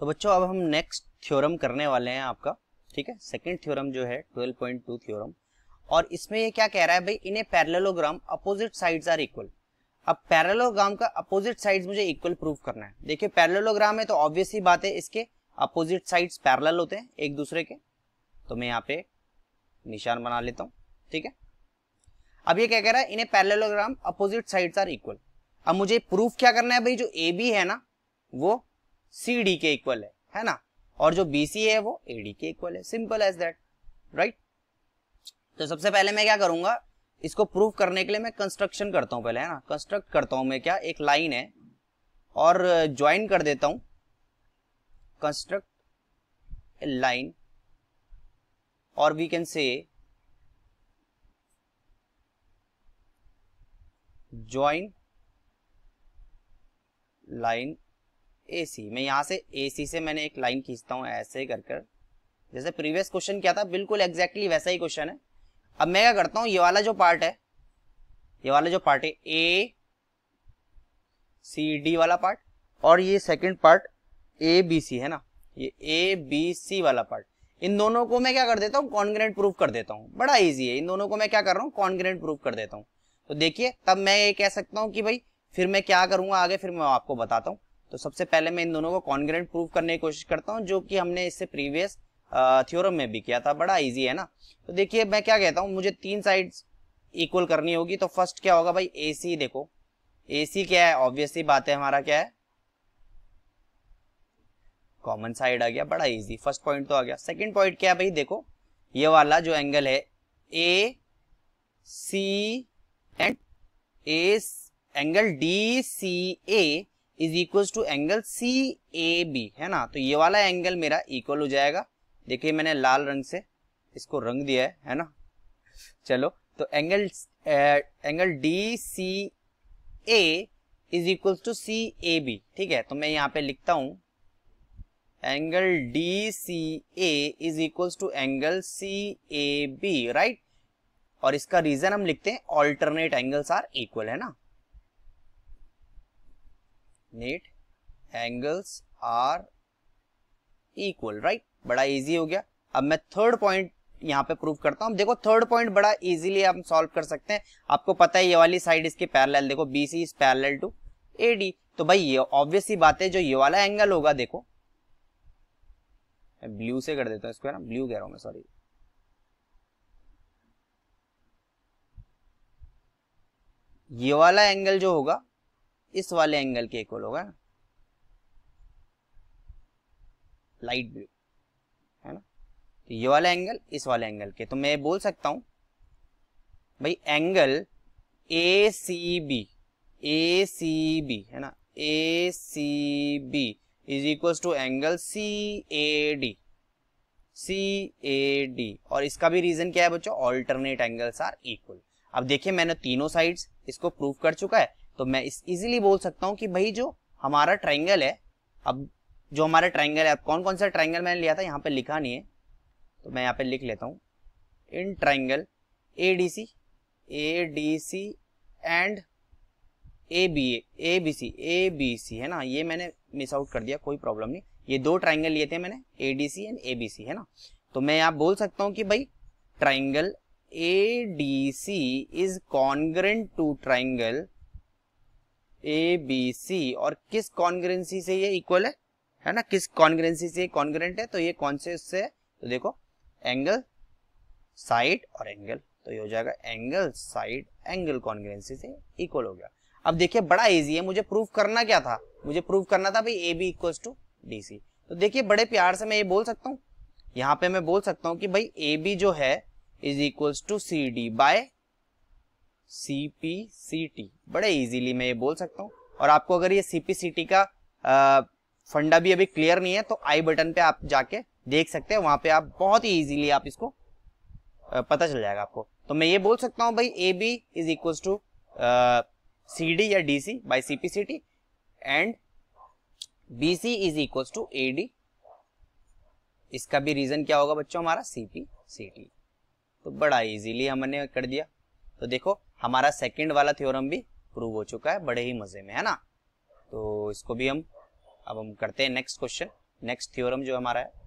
तो बच्चों अब हम नेक्स्ट थ्योरम करने वाले हैं आपका ठीक है सेकेंड थ्योरम जो है 12.2 थ्योरम और इसमें ये क्या कह रहा है भाई इन्हें parallelogram opposite sides are equal अब पैरेललोग्राम का अपोजिट साइड्स मुझे इक्वल प्रूव करना है देखिए पैरेललोग्राम है तो ऑब्वियसली बात है इसके अपोजिट साइड्स पैरेलल होते हैं एक दूसरे के तो मैं यहाँ पे निशान बना लेता हूँ ठीक है अब ये क्या कह रहा है इन्हें a parallelogram opposite sides are equal अब मुझे प्रूफ क्या करना है भाई जो ए बी है ना वो सी डी के इक्वल है है ना और जो बी सी है वो ए डी के इक्वल है सिंपल एज दैट राइट तो सबसे पहले मैं क्या करूंगा इसको प्रूव करने के लिए मैं कंस्ट्रक्शन करता हूँ पहले है ना कंस्ट्रक्ट करता हूँ मैं क्या एक लाइन है और ज्वाइन uh, कर देता हूँ कंस्ट्रक्ट ए लाइन और we can say join line A C मैं यहाँ से ए सी से मैंने एक लाइन खींचता हूँ ऐसे कर कर जैसे प्रीवियस क्वेश्चन क्या था बिल्कुल एग्जैक्टली exactly वैसा ही क्वेश्चन है अब मैं क्या करता हूँ ये वाला जो पार्ट है ये वाला जो पार्ट है ए सी डी वाला पार्ट और ये second part A B C है ना ये ए बी सी वाला पार्ट इन दोनों को मैं क्या कर देता हूँ कॉन्ग्रेंट प्रूफ कर देता हूँ बड़ा ईजी है इन दोनों को मैं क्या कर रहा हूँ कॉन्ग्रेंट प्रूफ कर देता हूँ तो देखिए तब मैं ये कह सकता हूँ कि भाई फिर मैं क्या करूंगा आगे फिर मैं आपको बताता हूँ तो सबसे पहले मैं इन दोनों को कॉन्ग्रेंट प्रूव करने की कोशिश करता हूँ जो कि हमने इससे प्रीवियस थ्योरम में भी किया था बड़ा इजी है ना तो देखिए मैं क्या कहता हूँ मुझे तीन साइड्स इक्वल करनी होगी तो फर्स्ट क्या होगा भाई ए सी देखो ए सी क्या है ऑब्वियसली बात है हमारा क्या है कॉमन साइड आ गया बड़ा इजी फर्स्ट पॉइंट तो आ गया सेकंड पॉइंट क्या है भाई देखो ये वाला जो एंगल है A C and angle D C A is equal to angle C A B है ना तो ये वाला एंगल मेरा इक्वल हो जाएगा देखिए मैंने लाल रंग से इसको रंग दिया है है ना चलो तो angle angle D C A is equal to C A B ठीक है तो मैं यहाँ पे लिखता हूं angle D C A is equal to angle C A B right और इसका रीजन हम लिखते हैं ऑल्टरनेट एंगल्स आर इक्वल है ना net angles are equal right बड़ा इजी हो गया अब मैं थर्ड पॉइंट यहां पे प्रूव करता हूं देखो थर्ड पॉइंट बड़ा इजीली हम सॉल्व कर सकते हैं आपको पता है ये वाली साइड इसके पैरेलल देखो B C is parallel to A D तो भाई ये ऑब्वियसली बात है जो ये वाला एंगल होगा देखो ब्लू से कर देता हूं इसको ना ब्लू कह रहा हूं मैं सॉरी ये वाला एंगल जो होगा इस वाले एंगल के इक्वल होगा लाइट ब्लू है ना तो ये वाला एंगल इस वाले एंगल के तो मैं बोल सकता हूं भाई angle A C B A C B है ना A C B is equal to angle C A D C A D और इसका भी रीजन क्या है बच्चों ऑल्टरनेट एंगल्स आर इक्वल अब देखिए मैंने तीनों साइड्स इसको प्रूव कर चुका है तो मैं इस इजीली बोल सकता हूँ कि भाई जो हमारा ट्राइंगल है अब जो हमारा ट्राइंगल है अब कौन कौन सा ट्राइंगल मैंने लिया था यहाँ पे लिखा नहीं है तो मैं यहाँ पे लिख लेता हूँ in triangle A D C A D C and A B A B C A B C है ना ये मैंने मिस आउट कर दिया कोई प्रॉब्लम नहीं ये दो ट्राइंगल लिए थे मैंने A D C and A B C है ना तो मैं यहाँ बोल सकता हूँ कि भाई triangle A D C is congruent to triangle A B C और किस कॉन्ग्रेंसी से ये इक्वल है है ना किस कॉन्ग्रेंसी से कॉन्ग्रेंट है तो ये कौन से उससे तो देखो एंगल साइड और एंगल तो ये हो जाएगा एंगल साइड एंगल कॉन्ग्रेंसी से इक्वल हो गया अब देखिए बड़ा इजी है मुझे प्रूफ करना क्या था मुझे प्रूफ करना था भाई A B equal to D C तो देखिए बड़े प्यार से मैं ये बोल सकता हूँ यहाँ पे मैं बोल सकता हूँ कि भाई ए बी जो है is equal to C D by C P C T बड़े इजीली मैं ये बोल सकता हूँ और आपको अगर ये सी पी सी टी का आ, फंडा भी अभी क्लियर नहीं है तो आई बटन पे आप जाके देख सकते हैं वहां पे आप बहुत ही इजीली आप इसको पता चल जाएगा आपको तो मैं ये बोल सकता हूँ भाई A B is equal to C D या D C by C P C T and B C is equal to A D इसका भी रीजन क्या होगा बच्चों हमारा सी पी सी टी तो बड़ा इजीली हमने कर दिया तो देखो हमारा सेकेंड वाला थ्योरम भी प्रूव हो चुका है बड़े ही मजे में है ना तो इसको भी हम अब हम करते हैं नेक्स्ट क्वेश्चन नेक्स्ट थ्योरम जो हमारा है